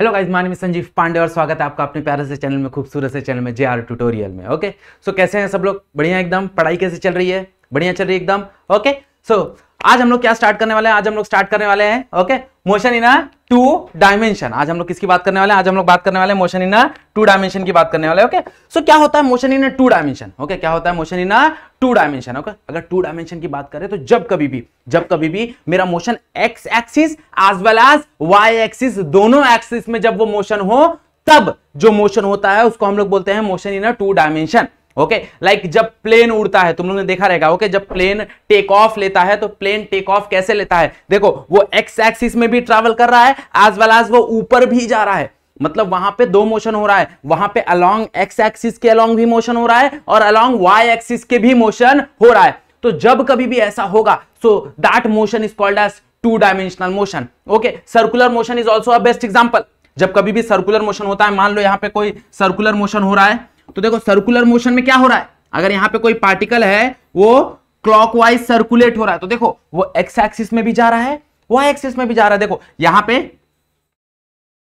Hello guys माने में संजीव पांडे और स्वागत है आपका अपने प्यारे से चैनल में खूबसूरत से चैनल में जे आर ट्यूटोरियल में ओके सो so, कैसे हैं सब लोग बढ़िया एकदम पढ़ाई कैसे चल रही है बढ़िया चल रही है एकदम ओके सो so, आज हम लोग क्या स्टार्ट करने वाले हैं आज हम लोग स्टार्ट करने वाले हैं okay motion in two dimension आज हम लोग किसकी बात करने वाले हैं आज हम लोग बात करने वाले हैं मोशन इन टू डायमेंशन की बात करने वाले ओके सो क्या होता है motion in two dimension okay क्या होता है motion in two dimension okay अगर टू डायमेंशन की बात करें तो जब कभी भी जब कभी भी मेरा motion X axis as well as Y axis दोनों एक्सिस में जब वो मोशन हो तब जो मोशन होता है उसको हम लोग बोलते हैं motion in two dimension okay okay? Like like जब प्लेन उड़ता है तुम लोग ने देखा रहेगा ओके okay? जब प्लेन टेक ऑफ लेता है तो प्लेन टेक ऑफ कैसे लेता है देखो वो एक्स एक्सिस में भी ट्रैवल कर रहा है एज वेल एज वो ऊपर भी जा रहा है मतलब वहां पे दो मोशन हो रहा है वहां पे अलोंग एक्स एक्सिस के अलोंग भी मोशन हो रहा है और अलोंग वाई एक्सिस के भी मोशन हो रहा है तो जब कभी भी ऐसा होगा so that motion is called as two dimensional motion okay circular motion is also a best example जब कभी भी सर्कुलर मोशन होता है मान लो यहाँ पे कोई सर्कुलर मोशन हो रहा है तो देखो सर्कुलर मोशन में क्या हो रहा है अगर यहां पे कोई पार्टिकल है वो क्लॉकवाइज सर्कुलेट हो रहा है तो देखो वो एक्स एक्सिस में भी जा रहा है वाई एक्सिस में भी जा रहा है देखो यहां पे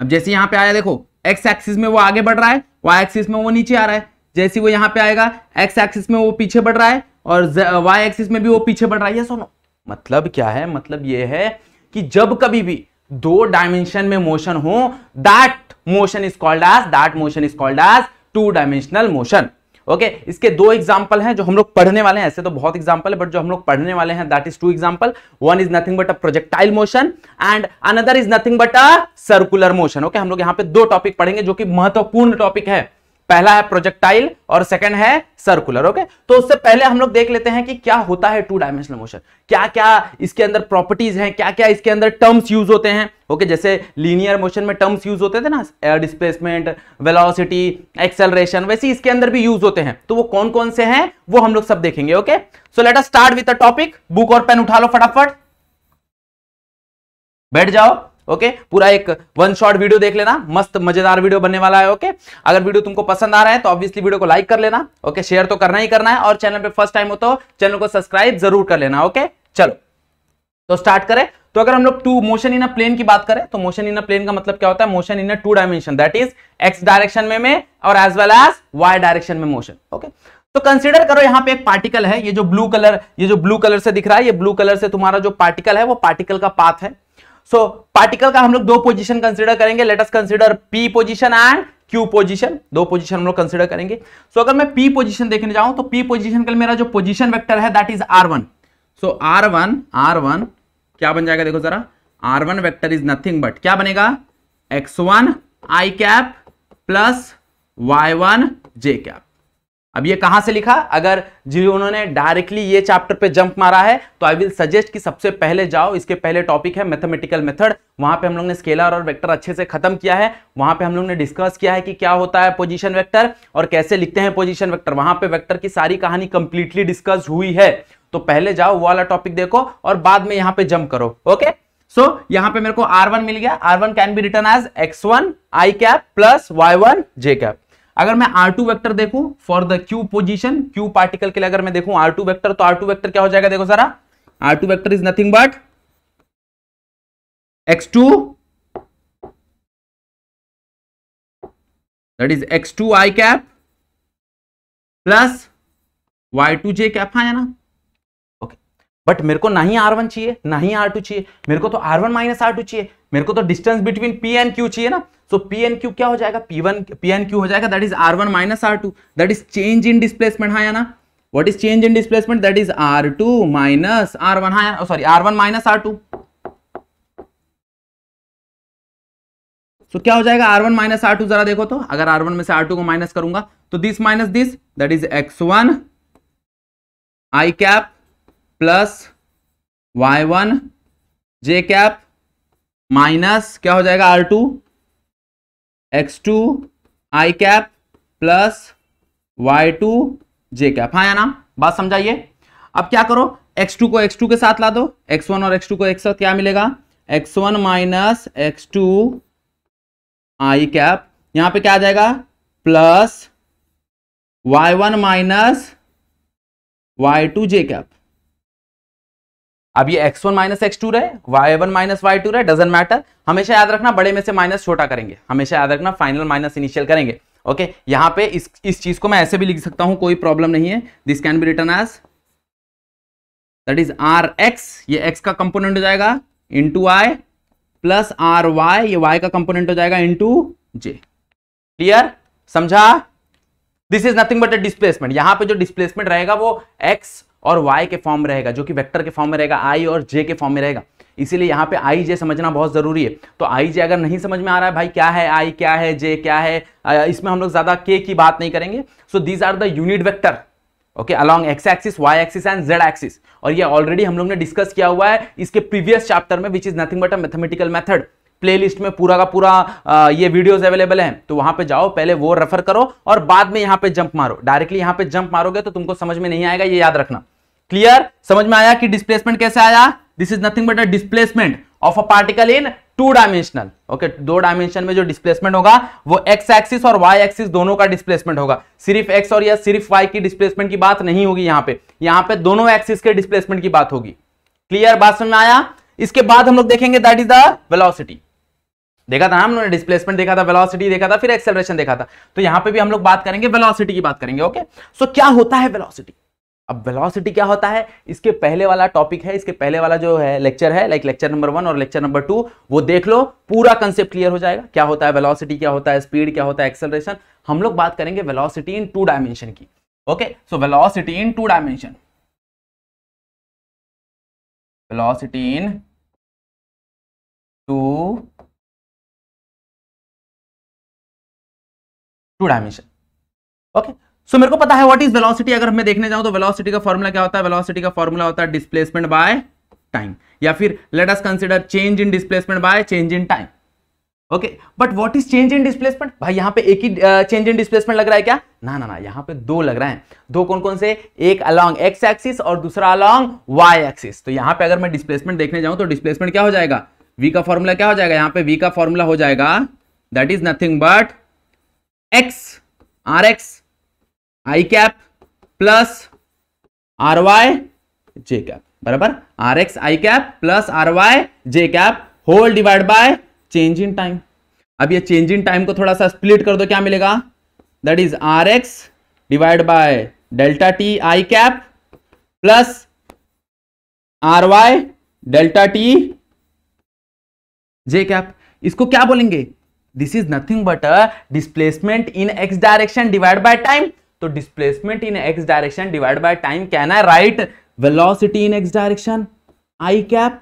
अब जैसे यहां पे आया देखो एक्स एक्सिस में वो आगे बढ़ रहा है वाई एक्सिस में वो नीचे आ रहा है जैसे वो यहां पे आएगा एक्स एक्सिस में वो पीछे बढ़ रहा है और वाई एक्सिस में भी वो पीछे बढ़ रहा है सुनो मतलब क्या है मतलब ये है कि जब कभी भी दो डायमेंशन में मोशन हो that motion is called as that motion is called as two dimensional motion okay इसके दो एग्जाम्पल हैं जो हम लोग पढ़ने वाले हैं ऐसे तो बहुत एग्जाम्पल है बट जो हम लोग पढ़ने वाले हैं that is two example one is nothing but a projectile motion and another is nothing but a circular motion okay हम लोग यहाँ पे दो टॉपिक पढ़ेंगे जो कि महत्वपूर्ण टॉपिक है पहला है प्रोजेक्टाइल और सेकंड है सर्कुलर ओके तो उससे पहले हम लोग देख लेते हैं कि क्या होता है टू डायमेंशनल मोशन क्या क्या इसके अंदर प्रॉपर्टीज हैं क्या क्या इसके अंदर टर्म्स यूज होते हैं ओके जैसे लीनियर मोशन में टर्म्स यूज होते थे ना एयर डिस्प्लेसमेंट वेलोसिटी एक्सेलरेशन वैसे इसके अंदर भी यूज होते हैं तो वो कौन कौन से हैं वो हम लोग सब देखेंगे okay so let us start with the topic book और पेन उठा लो फटाफट बैठ जाओ ओके पूरा एक वन शॉट वीडियो देख लेना मस्त मजेदार वीडियो बनने वाला है ओके अगर वीडियो तुमको पसंद आ रहा है तो ऑब्वियसली वीडियो को लाइक कर लेना ओके शेयर तो करना ही करना है और चैनल पे फर्स्ट टाइम हो तो चैनल को सब्सक्राइब जरूर कर लेना ओके चलो तो स्टार्ट करें तो अगर हम लोग two motion in a plane की बात करें तो मोशन इन अ प्लेन का मतलब क्या होता है motion in a two dimension that is X direction में, में और as well as Y direction में मोशन ओके तो कंसिडर करो यहाँ पे एक पार्टिकल है ये जो ब्लू कलर ये जो ब्लू कलर से दिख रहा है ये ब्लू कलर से तुम्हारा जो पार्टिकल है वो पार्टिकल का पाथ है सो पार्टिकल का हम लोग दो पोजिशन कंसिडर करेंगे let's consider P position and Q position दो पोजिशन हम लोग कंसिडर करेंगे सो so, अगर मैं पी पोजिशन देखने जाऊं तो पी पोजीशन का मेरा जो पोजिशन वैक्टर है that is R one so R one R one क्या बन जाएगा देखो जरा R one vector is nothing but क्या बनेगा X one I cap plus Y one J cap अब ये कहां से लिखा अगर जी उन्होंने डायरेक्टली ये चैप्टर पे जंप मारा है तो आई विल सजेस्ट कि सबसे पहले जाओ इसके पहले टॉपिक है मैथमेटिकल मेथड वहां पे हम लोग ने स्केलर और वेक्टर अच्छे से खत्म किया है वहां पे हम लोग ने डिस्कस किया है कि क्या होता है पोजीशन वेक्टर और कैसे लिखते हैं पोजिशन वैक्टर वहां पर वैक्टर की सारी कहानी कंप्लीटली डिस्कस हुई है तो पहले जाओ वो वाला टॉपिक देखो और बाद में यहाँ पे जंप करो ओके सो so, यहाँ पे मेरे को आर मिल गया R one can be written as X one I cap plus Y one J cap अगर मैं आर टू वैक्टर देखूं for the Q position Q particle के लिए अगर मैं देखूं आर टू वैक्टर तो आर टू वैक्टर क्या हो जाएगा देखो सारा R two vector is nothing but X two that is X two I cap plus Y two J cap हाँ ना ना बट मेरे को ना ही आर वन चाहिए ना ही आर टू चाहिए मेरे को तो R one minus R two चाहिए मेरे को तो distance between P and Q चाहिए ना सो पी एन क्यू क्या हो जाएगा P one P and Q हो जाएगा that is R one minus R two that is change in displacement हाँ या ना what is change in displacement that is R two minus R one हाँ sorry R one minus R two तो क्या हो जाएगा R1 वन माइनस आर जरा देखो तो अगर आर वन में से आर टू को माइनस करूंगा तो this minus this that is X one I cap plus Y one J cap minus क्या हो जाएगा R two X two I cap plus Y two J cap हाँ या ना बात समझाइए अब क्या करो एक्स टू को एक्स टू के साथ ला दो एक्स वन और एक्स टू को एक्स साथ क्या मिलेगा X one minus X two I cap यहां पे क्या आ जाएगा plus Y one minus Y two J cap अब ये X one minus X two रहे Y one minus Y two रहे डजेंट मैटर हमेशा याद रखना बड़े में से माइनस छोटा करेंगे हमेशा याद रखना फाइनल माइनस इनिशियल करेंगे ओके okay, यहाँ पे इस इस चीज को मैं ऐसे भी लिख सकता हूँ कोई प्रॉब्लम नहीं है this can be written as that is R X ये एक्स का कंपोनेंट हो जाएगा into I plus R Y ये वाई का कंपोनेंट हो जाएगा इन टू जे क्लियर समझा this is nothing but a displacement यहां पे जो डिस्प्लेसमेंट रहेगा वो एक्स और वाई के फॉर्म में रहेगा जो कि वेक्टर के फॉर्म में रहेगा आई और जे के फॉर्म में रहेगा इसीलिए यहाँ पे आई जे समझना बहुत ज़रूरी है तो आई जे अगर नहीं समझ में आ रहा है भाई क्या है आई क्या है जे क्या है इसमें हम लोग ज़्यादा के की बात नहीं करेंगे so these are the unit vector okay along X axis Y axis and Z axis और ये ऑलरेडी हम लोग ने डिस्कस किया हुआ है इसके प्रीवियस चैप्टर में which is nothing but a mathematical method playlist में पूरा का पूरा आ, ये वीडियोस अवेलेबल हैं तो वहां पे जाओ पहले वो रेफर करो और बाद में यहां पे जंप मारो डायरेक्टली यहां पे जंप मारोगे तो तुमको समझ में नहीं आएगा ये याद रखना क्लियर समझ में आया कि डिस्प्लेसमेंट कैसे आया this is nothing but a displacement of a particle in two dimensional okay दो डायमेंशन में जो डिस्प्लेसमेंट होगा वो एक्स एक्सिस और वाई एक्सिस दोनों का डिस्प्लेसमेंट होगा सिर्फ एक्स और या सिर्फ वाई की डिस्प्लेसमेंट की बात नहीं होगी यहां पे यहां पे दोनों एक्सिस के डिस्प्लेसमेंट की बात होगी क्लियर बात समझ में आया इसके बाद हम लोग देखेंगे दैट इज द वेलोसिटी देखा था हम ने डिस्प्लेसमेंट देखा था वेलोसिटी देखा था फिर एक्सेलरेशन देखा था तो यहां पे भी हम लोग बात करेंगे वेलोसिटी की बात करेंगे ओके सो so, क्या होता है वेलोसिटी अब वेलोसिटी क्या होता है इसके पहले वाला टॉपिक है इसके पहले वाला जो है लेक्चर है लाइक लेक्चर नंबर वन और लेक्चर नंबर टू वो देख लो पूरा कंसेप्ट क्लियर हो जाएगा क्या होता है वेलोसिटी क्या होता है स्पीड क्या होता है एक्सेलरेशन हम लोग बात करेंगे वेलोसिटी इन टू डायमेंशन की okay so velocity in two dimension velocity in two two dimension okay so so, मेरे को पता है व्हाट इज वेलोसिटी अगर मैं देखने जाऊं तो वेलोसिटी का फॉर्मूला क्या होता है वेलोसिटी का फॉर्मूला होता है डिस्प्लेसमेंट बाय टाइम या फिर let us consider change in displacement by change in time okay but what is change in displacement भाई यहां पे एक ही चेंज इन डिस्प्लेसमेंट लग रहा है क्या ना ना ना यहां पे दो लग रहा है दो कौन कौन से एक अलॉन्ग एक्स एक्सिस और दूसरा अलॉन्ग वाई एक्सिस तो यहां पे अगर मैं डिस्प्लेसमेंट देखने जाऊं तो डिस्प्लेसमेंट क्या हो जाएगा वी का फॉर्मूला क्या हो जाएगा यहां पर वी का फॉर्मूला हो जाएगा that is nothing but X R X I cap plus R Y J cap बराबर R X I cap plus R Y J cap whole divide by change in time अब ये change in time को थोड़ा सा split कर दो क्या मिलेगा that is R X divide by delta T I cap plus R Y delta T J cap इसको क्या बोलेंगे this is nothing but displacement in x direction divide by time तो displacement in x direction divide by time can I write velocity in x direction I cap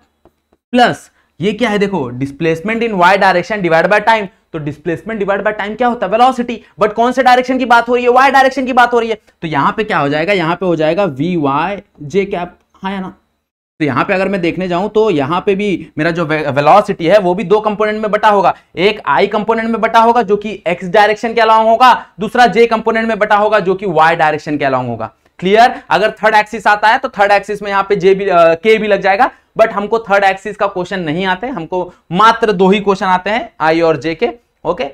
plus ये क्या है देखो displacement in Y direction divide by time तो displacement divide by time क्या होता है velocity but कौन से डायरेक्शन की बात हो रही है वाई डायरेक्शन की बात हो रही है तो यहां पे क्या हो जाएगा यहां पे हो जाएगा वी वाई जे कैप हाँ ना तो यहां पे अगर मैं देखने जाऊं तो यहां पे भी मेरा जो वेलोसिटी है वो भी दो कंपोनेंट में बटा होगा एक आई कंपोनेंट में बटा होगा जो कि एक्स डायरेक्शन के अलाउंग होगा दूसरा जे कंपोनेंट में बटा होगा जो कि वाई डायरेक्शन के अलाउंग होगा क्लियर अगर थर्ड एक्सिस आता है तो थर्ड एक्सिस में यहाँ पे जे भी के भी लग जाएगा बट हमको थर्ड एक्सिस का क्वेश्चन नहीं आते हमको मात्र दो ही क्वेश्चन आते हैं आई और जे के ओके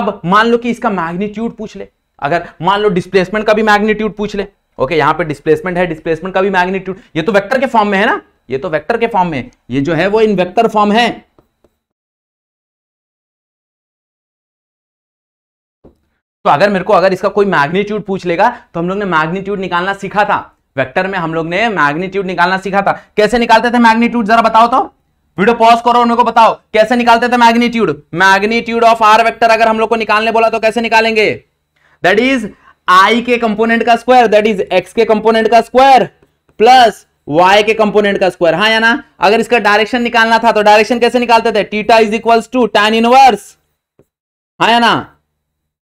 अब मान लो कि इसका मैग्नीट्यूड पूछ ले अगर मान लो डिस्प्लेसमेंट का भी मैग्नीट्यूड पूछ ले ओके यहां पे डिस्प्लेसमेंट है डिस्प्लेसमेंट का भी मैग्नीट्यूड ये तो वेक्टर के फॉर्म में है ना ये तो वेक्टर के फॉर्म में ये जो है वो इन वेक्टर फॉर्म है तो अगर मेरे को अगर इसका कोई मैग्नीट्यूड पूछ लेगा तो हम लोग ने मैग्नीट्यूड निकालना सीखा था वेक्टर में हम लोग ने मैग्नीट्यूड निकालना सीखा था कैसे निकालते थे मैग्नीट्यूड जरा बताओ तो वीडियो पॉज करो उनको बताओ कैसे निकालते थे magnitude magnitude of R vector अगर हम लोग को निकालने बोला तो कैसे निकालेंगे दैट इज आई के कंपोनेंट का स्क्वायर दैट इज एक्स के कंपोनेंट का स्क्वायर प्लस वाई के कंपोनेंट का स्क्वायर हाँ या ना अगर इसका डायरेक्शन निकालना था तो डायरेक्शन कैसे निकालते थे theta is equal to tan inverse हाँ या ना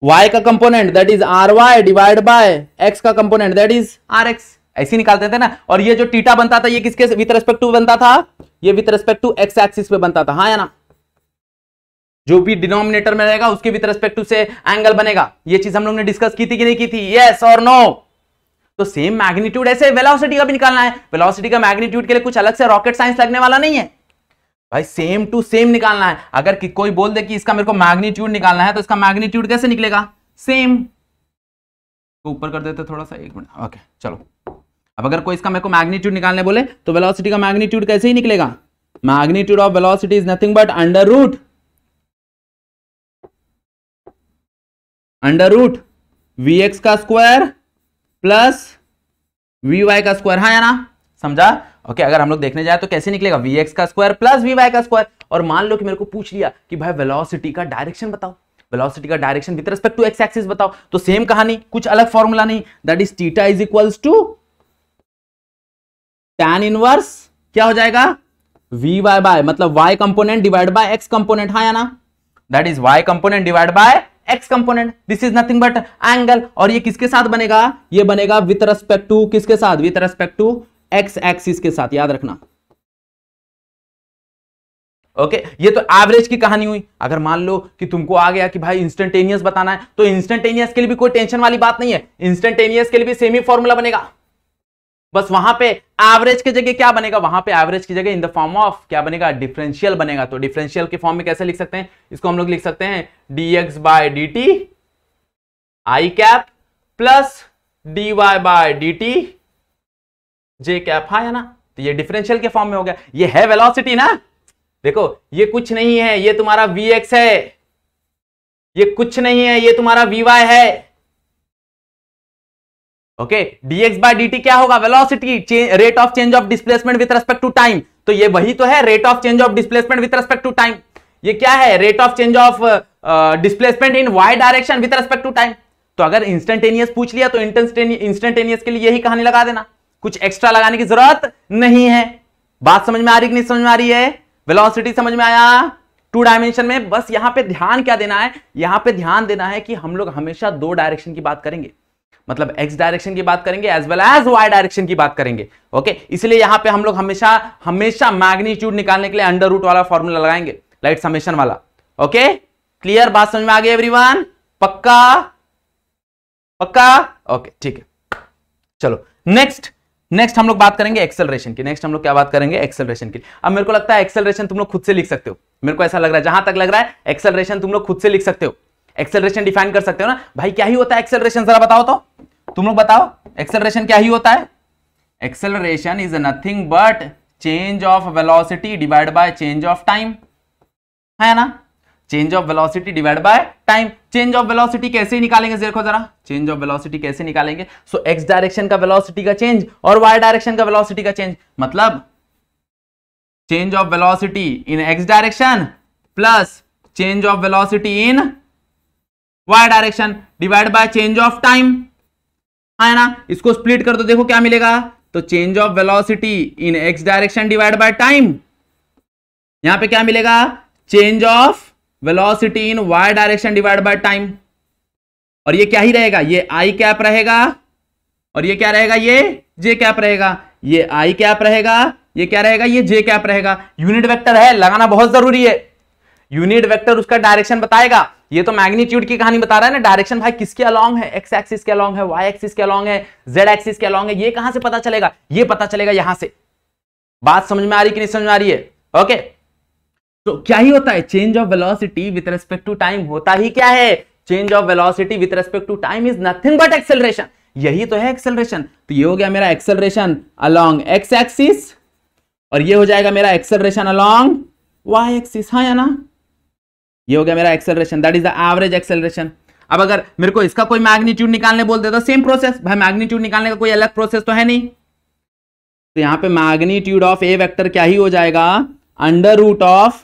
वाई का component that is R Y divide by X का component that is R X ऐसे निकालते थे ना और ये जो टीटा बनता था ये किसके विथ रेस्पेक्ट टू बनता था ये with respect to x axis पे बनता था हाँ या ना जो भी डिनोमिनेटर में रहेगा उसके विथ रेस्पेक्ट टू से एंगल बनेगा ये चीज हम लोग ने डिस्कस की थी कि नहीं की थी यस और नो तो सेम मैग्नीट्यूड ऐसे वेलोसिटी का भी निकालना है वेलोसिटी का मैग्नीट्यूड के लिए कुछ अलग से रॉकेट साइंस लगने वाला नहीं है भाई सेम टू सेम निकालना है अगर कि कोई बोल दे कि इसका मेरे को मैग्नीट्यूड निकालना है तो इसका मैग्नीट्यूड कैसे निकलेगा सेम तो ऊपर कर देते थोड़ा सा एक मिनट ओके चलो अब अगर कोई इसका मेरे को मैग्नीट्यूड निकालने बोले तो वेलोसिटी का मैग्नीट्यूड कैसे ही निकलेगा magnitude of velocity is nothing but under root under root V X का स्क्वायर प्लस वी वाई का स्क्वायर हाँ ना समझा ओके okay, अगर हम लोग देखने जाए तो कैसे निकलेगा वी एक्स का स्क्वायर प्लस वी वाई का स्क्वायर और मान लो कि मेरे को पूछ लिया कि भाई वेलोसिटी का डायरेक्शन बताओ वेलोसिटी का direction with respect to x axis बताओ तो सेम कहानी कुछ अलग फॉर्मूला नहीं that is theta is equals to tan inverse क्या हो जाएगा वी वाई बाय मतलब y component divide by x component हाँ ना that is y component divide by x component this is nothing but angle और ये किसके साथ बनेगा ये बनेगा विथ रेस्पेक्ट टू किसके साथ with respect to x axis के साथ याद रखना ओके okay, ये तो एवरेज की कहानी हुई अगर मान लो कि तुमको आ गया कि भाई इंस्टेंटेनियस बताना है तो इंस्टेंटेनियस के लिए भी कोई टेंशन वाली बात नहीं है इंस्टेंटेनियस के लिए भी सेम ही फॉर्मूला बनेगा बस वहां पे एवरेज की जगह क्या बनेगा वहां पे एवरेज की जगह इन द फॉर्म ऑफ क्या बनेगा डिफरेंशियल बनेगा तो डिफरेंशियल के फॉर्म में कैसे लिख सकते हैं इसको हम लोग लिख सकते हैं d x by d t I cap plus d y by d t J cap हाँ है ना तो ये डिफरेंशियल के फॉर्म में हो गया ये है वेलोसिटी ना देखो ये कुछ नहीं है ये तुम्हारा वी एक्स है ये कुछ नहीं है ये तुम्हारा वी वाई है ओके डीएक्स बाय डी क्या होगा velocity rate of change of displacement with respect to time तो ये वही तो है rate of change of displacement with respect to time ये क्या है rate of change of displacement in Y direction with respect to time तो अगर इंस्टेंटेनियस पूछ लिया तो इंस्टेंटेनियस के लिए यही कहानी लगा देना कुछ एक्स्ट्रा लगाने की जरूरत नहीं है बात समझ में आ रही कि नहीं समझ में आ रही है वेलोसिटी समझ में आया टू डायमेंशन में बस यहां पे ध्यान क्या देना है यहां पे ध्यान देना है कि हम लोग हमेशा दो डायरेक्शन की बात करेंगे मतलब एक्स डायरेक्शन की बात करेंगे as well as Y direction की बात करेंगे ओके इसलिए यहां पे हम लोग हमेशा हमेशा मैग्नीट्यूड निकालने के लिए अंडर रूट वाला फॉर्मूला लगाएंगे लाइट समेशन वाला ओके क्लियर बात समझ में आ गई एवरीवन पक्का पक्का ओके ठीक है चलो नेक्स्ट नेक्स्ट हम लोग बात करेंगे एक्सेलरेशन की नेक्स्ट हम लोग क्या बात करेंगे एक्सेलरेशन की अब मेरे को लगता है एक्सेलरेशन तुम लोग खुद से लिख सकते हो मेरे को ऐसा लग रहा है जहां तक लग रहा है एक्सेलरेशन तुम लोग खुद से लिख सकते हो एक्सेलरेशन डिफाइन कर सकते हो ना भाई क्या ही होता है एक्सेलरेशन जरा बताओ तो तुम लोग बताओ एक्सेलरेशन क्या ही होता है acceleration is nothing but change of velocity divide by change of time है ना change of velocity divide by time change of velocity कैसे निकालेंगे देखो जरा चेंज ऑफ वेलोसिटी कैसे निकालेंगे सो एक्स डायरेक्शन का वेलोसिटी का चेंज और वाई डायरेक्शन का वेलोसिटी का चेंज मतलब change of velocity in x direction plus change of velocity in Y direction divide by change of time है ना इसको स्प्लिट कर दो देखो क्या मिलेगा तो change of velocity in x direction divide by time यहां पे क्या मिलेगा change of velocity in Y direction divide by time और ये क्या ही रहेगा ये आई कैप रहेगा और ये क्या रहेगा ये जे कैप रहेगा ये आई कैप रहेगा ये क्या रहेगा ये जे कैप रहेगा यूनिट वेक्टर है लगाना बहुत जरूरी है यूनिट वेक्टर उसका डायरेक्शन बताएगा ये तो मैग्नीट्यूड की कहानी बता रहा है ना डायरेक्शन भाई किसके अलॉन्ग है एक्स एक्सिस के अलॉन्ग है वाई एक्सिस के अलॉन्ग है जेड एक्सिस के अलॉन्ग है ये कहां से पता चलेगा ये पता चलेगा यहां से बात समझ में आ रही कि नहीं समझ में आ रही है ओके तो क्या ही होता है change of velocity with respect to time होता ही क्या है change of velocity with respect to time is nothing but acceleration यही तो है एक्सेलरेशन तो ये हो गया मेरा एक्सेलरेशन अलोंग एक्स एक्सिस और ये हो जाएगा मेरा एक्सेलरेशन अलोंग वाई एक्सिस हाँ या ना ये हो गया मेरा acceleration that is the average acceleration अब अगर मेरे को इसका कोई मैग्नीट्यूड निकालने बोल तो सेम प्रोसेस भाई मैग्नीट्यूड निकालने का कोई अलग प्रोसेस तो है नहीं तो यहां पे मैग्नीट्यूड ऑफ ए वेक्टर क्या ही हो जाएगा under root of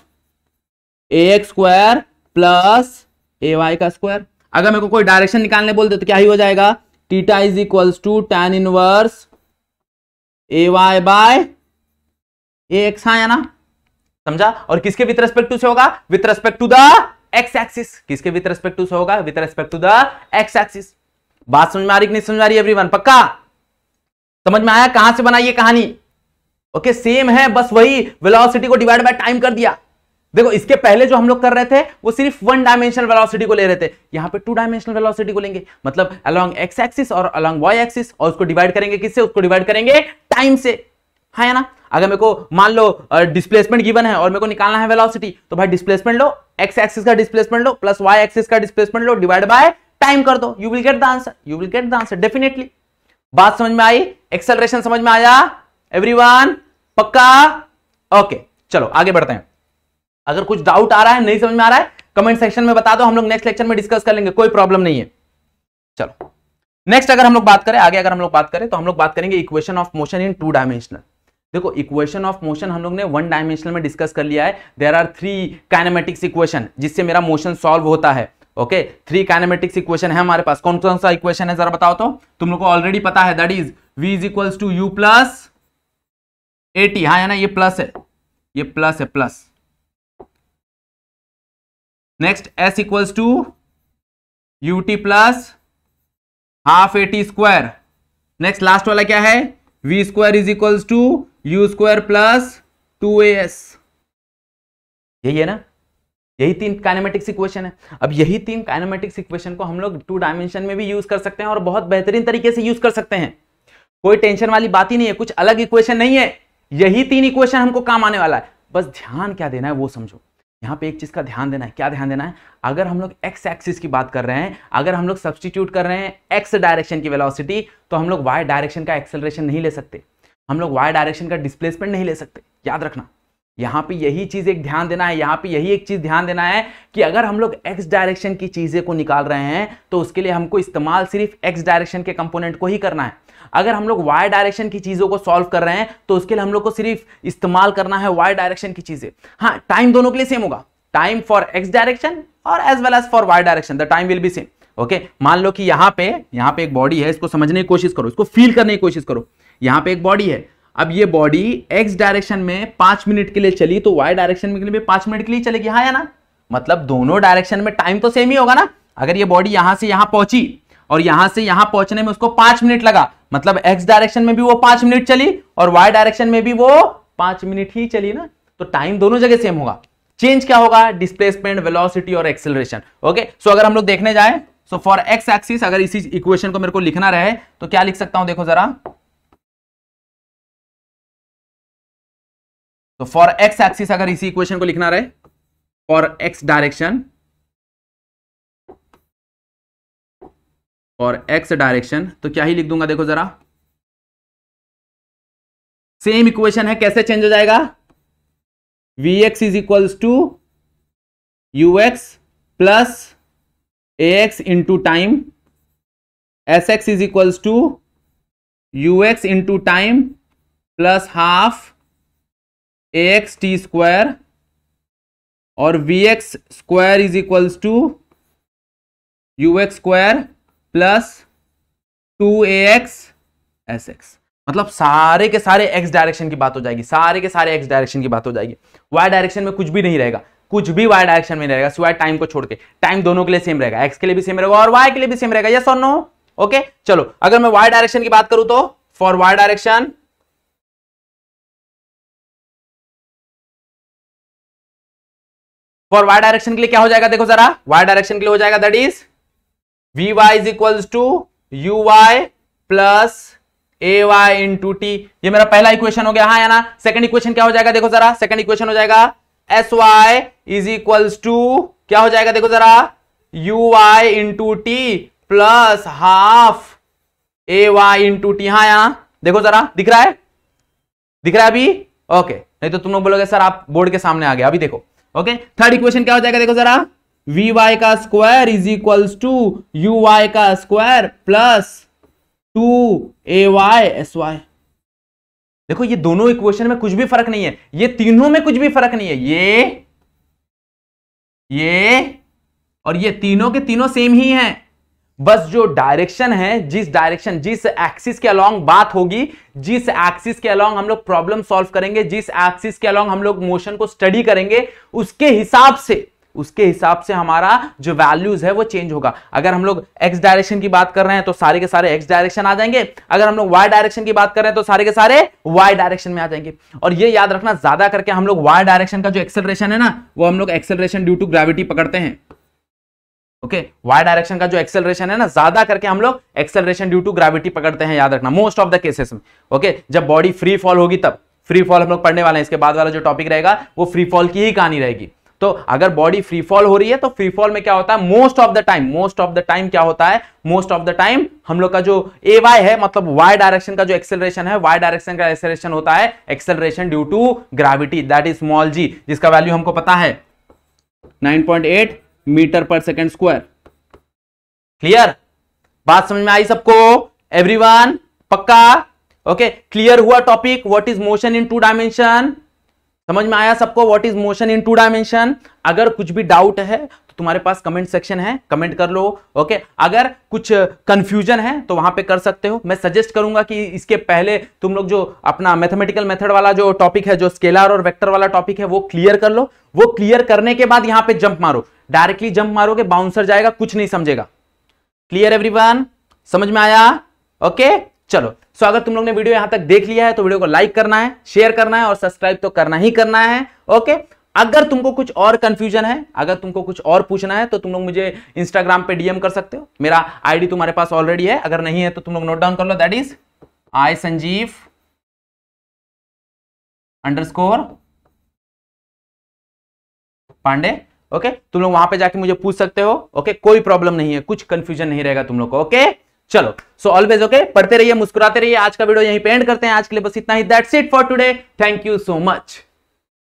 a x square plus a y का स्क्वायर अगर मेरे को कोई डायरेक्शन निकालने बोल दे तो क्या ही हो जाएगा theta is equals to tan inverse a y by a x हाँ या ना समझा और किसके विथ रेस्पेक्ट टू से होगा with respect to the x axis किसके विथ रेस्पेक्ट टू से होगा with respect to the x axis बात समझ में आ रही नहीं समझ आ रही एवरीवन पक्का समझ में आया कहां से बनाई ये कहानी ओके okay, सेम है बस वही वेलोसिटी को डिवाइड बाय टाइम कर दिया देखो इसके पहले जो हम लोग कर रहे थे वो सिर्फ वन डायमेंशनल वेलोसिटी को ले रहे थे यहां पे टू डायमेंशनल वेलोसिटी को लेंगे मतलब अलोंग एक्स एक्सिस और अलोंग वाई एक्सिस और उसको डिवाइड करेंगे किससे उसको डिवाइड करेंगे टाइम से हाँ ना अगर मेरे को मान लो डिस्प्लेसमेंट गिवन है और मेरे को निकालना है वेलोसिटी तो भाई डिस्प्लेसमेंट लो एक्स एक्सिस का डिस्प्लेसमेंट लो प्लस वाई एक्सिस का डिस्प्लेसमेंट लो डिवाइड बाय टाइम कर दो you will get the answer you will get the answer definitely बात समझ में आई एक्सेलरेशन समझ में आया एवरीवन पक्का ओके चलो आगे बढ़ते हैं अगर कुछ डाउट आ रहा है नहीं समझ में आ रहा है कमेंट सेक्शन में बता दो हम लोग नेक्स्ट लेक्चर में डिस्कस कर लेंगे कोई प्रॉब्लम नहीं है चलो नेक्स्ट अगर हम लोग बात करें आगे अगर हम लोग बात करें तो हम लोग बात करेंगे equation of motion in two dimensional देखो इक्वेशन ऑफ मोशन हम लोग ने वन डायमेंशनल में डिस्कस कर लिया है there are three kinematics equation जिससे मेरा मोशन सॉल्व होता है ओके थ्री कैनामेटिक्स इक्वेशन है हमारे पास कौन कौन सा इक्वेशन है जरा बताओ तो तुम लोग को ऑलरेडी पता है that is v is equals to u plus t हाँ है ना ये प्लस है ये प्लस है plus next s equals to u t plus half a t square next last वाला क्या है v square is equals to u square plus two a s यही है ना यही तीन काइनेमेटिक्स इक्वेशन है अब यही तीन काइनेमेटिक्स इक्वेशन को हम लोग टू डायमेंशन में भी यूज कर सकते हैं और बहुत बेहतरीन तरीके से यूज कर सकते हैं कोई टेंशन वाली बात ही नहीं है कुछ अलग इक्वेशन नहीं है यही तीन इक्वेशन हमको काम आने वाला है बस ध्यान क्या देना है वो समझो यहाँ पे एक चीज का ध्यान देना है क्या ध्यान देना है अगर हम लोग एक्स एक्सिस की बात कर रहे हैं अगर हम लोग सब्सटीट्यूट कर रहे हैं एक्स डायरेक्शन की वेलोसिटी तो हम लोग वाई डायरेक्शन का एक्सेलरेशन नहीं ले सकते हम लोग वाई डायरेक्शन का डिस्प्लेसमेंट नहीं ले सकते याद रखना यहाँ पे यही चीज़ एक ध्यान देना है यहाँ पे यही एक चीज़ ध्यान देना है कि अगर हम लोग एक्स डायरेक्शन की चीज़ें को निकाल रहे हैं तो उसके लिए हमको इस्तेमाल सिर्फ एक्स डायरेक्शन के कंपोनेंट को ही करना है अगर हम लोग वाई डायरेक्शन की चीज़ों को सॉल्व कर रहे हैं तो उसके लिए हम लोग को सिर्फ इस्तेमाल करना है वाई डायरेक्शन की चीज़ें हाँ टाइम दोनों के लिए सेम होगा टाइम फॉर एक्स डायरेक्शन और as well as for y direction the time will be same okay मान लो कि यहां पे यहाँ पे एक बॉडी है इसको समझने की कोशिश करो इसको फील करने की कोशिश करो यहां पे एक बॉडी है अब ये बॉडी एक्स डायरेक्शन में पांच मिनट के लिए चली तो वाई डायरेक्शन में पांच मिनट के लिए चलेगी हाँ या ना मतलब दोनों डायरेक्शन में टाइम तो सेम ही होगा ना अगर ये बॉडी यहां से यहां पहुंची और यहां से यहां पहुंचने में उसको पांच मिनट लगा मतलब एक्स डायरेक्शन में भी वो पांच मिनट चली और वाई डायरेक्शन में भी वो पांच मिनट ही चली ना तो टाइम दोनों जगह सेम होगा चेंज क्या होगा डिस्प्लेसमेंट वेलोसिटी और एक्सेलरेशन ओके सो अगर हम लोग देखने जाए सो फॉर एक्स एक्सिस अगर इसी इक्वेशन को मेरे को लिखना रहे तो क्या लिख सकता हूं देखो जरा तो फॉर एक्स एक्सिस अगर इसी इक्वेशन को लिखना रहे फॉर एक्स डायरेक्शन और एक्स डायरेक्शन तो क्या ही लिख दूंगा देखो जरा सेम इक्वेशन है कैसे चेंज हो जाएगा v x is equals to u x plus a x into time s x is equals to u x into time plus half a x t square और v x square is equals to u x square plus two a x s x मतलब सारे के सारे x direction की बात हो जाएगी सारे के सारे एक्स डायरेक्शन की बात हो जाएगी वाई डायरेक्शन में कुछ भी नहीं रहेगा कुछ भी वाई डायरेक्शन में रहेगा सिवाय टाइम को छोड़ के टाइम दोनों के लिए सेम रहेगा एक्स के लिए भी सेम रहेगा और वाई के लिए भी सेम रहेगा यस और नो ओके चलो अगर मैं वाई डायरेक्शन की बात करूं तो for y direction for y direction के लिए क्या हो जाएगा देखो जरा वाई डायरेक्शन के लिए हो जाएगा that is v y is equal to u y plus a y into t ये मेरा पहला इक्वेशन हो गया हाँ या ना सेकंड इक्वेशन क्या हो जाएगा देखो जरा सेकंड इक्वेशन हो जाएगा s y is equals to क्या हो जाएगा देखो जरा u y into t plus half a y into t हाँ यहां देखो जरा दिख रहा है दिख रहा है अभी ओके नहीं तो तुम लोग बोलोगे सर आप बोर्ड के सामने आ गए अभी देखो ओके थर्ड इक्वेशन क्या हो जाएगा देखो जरा वी वाई का square is equals to u y का square plus two a y s y देखो ये दोनों इक्वेशन में कुछ भी फर्क नहीं है ये तीनों में कुछ भी फर्क नहीं है ये ये और ये तीनों के तीनों सेम ही हैं बस जो डायरेक्शन है जिस डायरेक्शन जिस एक्सिस के अलोंग बात होगी जिस एक्सिस के अलोंग हम लोग प्रॉब्लम सॉल्व करेंगे जिस एक्सिस के अलोंग हम लोग मोशन को स्टडी करेंगे उसके हिसाब से उसके हिसाब से हमारा जो वैल्यूज है वो चेंज होगा अगर हम लोग एक्स डायरेक्शन की बात कर रहे हैं तो सारे के सारे एक्स डायरेक्शन आ जाएंगे अगर हम लोग वाई डायरेक्शन की बात कर रहे हैं तो सारे के सारे वाई डायरेक्शन में आ जाएंगे और ये याद रखना ज्यादा करके हम लोग वाई डायरेक्शन का जो एक्सेलरेशन है ना वो हम लोग एक्सेलरेशन ड्यू टू ग्रेविटी पकड़ते हैं ओके वाई डायरेक्शन का जो एक्सेलरेशन है ना ज्यादा करके हम लोग एक्सेलरेशन ड्यू टू ग्रेविटी पकड़ते हैं याद रखना मोस्ट ऑफ द केसेस में ओके जब बॉडी फ्री फॉल होगी तब फ्री फॉल हम लोग पढ़ने वाले हैं इसके बाद वाला जो टॉपिक रहेगा वो फ्री फॉल की ही कहानी रहेगी तो अगर बॉडी फ्री फॉल हो रही है तो फ्री फॉल में क्या होता है most of the time most of the time क्या होता है मोस्ट ऑफ द टाइम हम लोग का जो ए वाई है मतलब वाई डायरेक्शन का जो एक्सेलरेशन है वाई डायरेक्शन का एक्सेलरेशन होता है acceleration due to gravity that is small g जिसका वैल्यू हमको पता है eight metre per second square clear बात समझ में आई सबको एवरीवन पक्का ओके क्लियर हुआ topic what is motion in two dimension समझ में आया सबको what is motion in two dimension अगर कुछ भी डाउट है तो तुम्हारे पास कमेंट सेक्शन है कमेंट कर लो ओके अगर कुछ कंफ्यूजन है तो वहां पे कर सकते हो मैं सजेस्ट करूंगा कि इसके पहले तुम लोग जो अपना मैथमेटिकल मेथड वाला जो टॉपिक है जो स्केलर और वेक्टर वाला टॉपिक है वो क्लियर कर लो वो क्लियर करने के बाद यहां पर जंप मारो डायरेक्टली जंप मारोगे बाउंसर जाएगा कुछ नहीं समझेगा क्लियर एवरी समझ में आया ओके okay? चलो सो अगर तुम लोग ने वीडियो यहां तक देख लिया है तो वीडियो को लाइक करना है शेयर करना है और सब्सक्राइब तो करना ही करना है ओके अगर तुमको कुछ और कंफ्यूजन है अगर तुमको कुछ और पूछना है तो तुम लोग मुझे इंस्टाग्राम पे डीएम कर सकते हो मेरा आईडी तुम्हारे पास ऑलरेडी है अगर नहीं है तो तुम लोग नोट डाउन कर लो that is I Sanjeev underscore Pandey okay तुम लोग वहां पे जाके मुझे पूछ सकते हो ओके कोई प्रॉब्लम नहीं है कुछ कंफ्यूजन नहीं रहेगा तुम लोग को ओके चलो सो ऑलवेज ओके पढ़ते रहिए मुस्कुराते रहिए आज का वीडियो यहीं पे एंड करते हैं आज के लिए बस इतना ही that's it for today thank you so much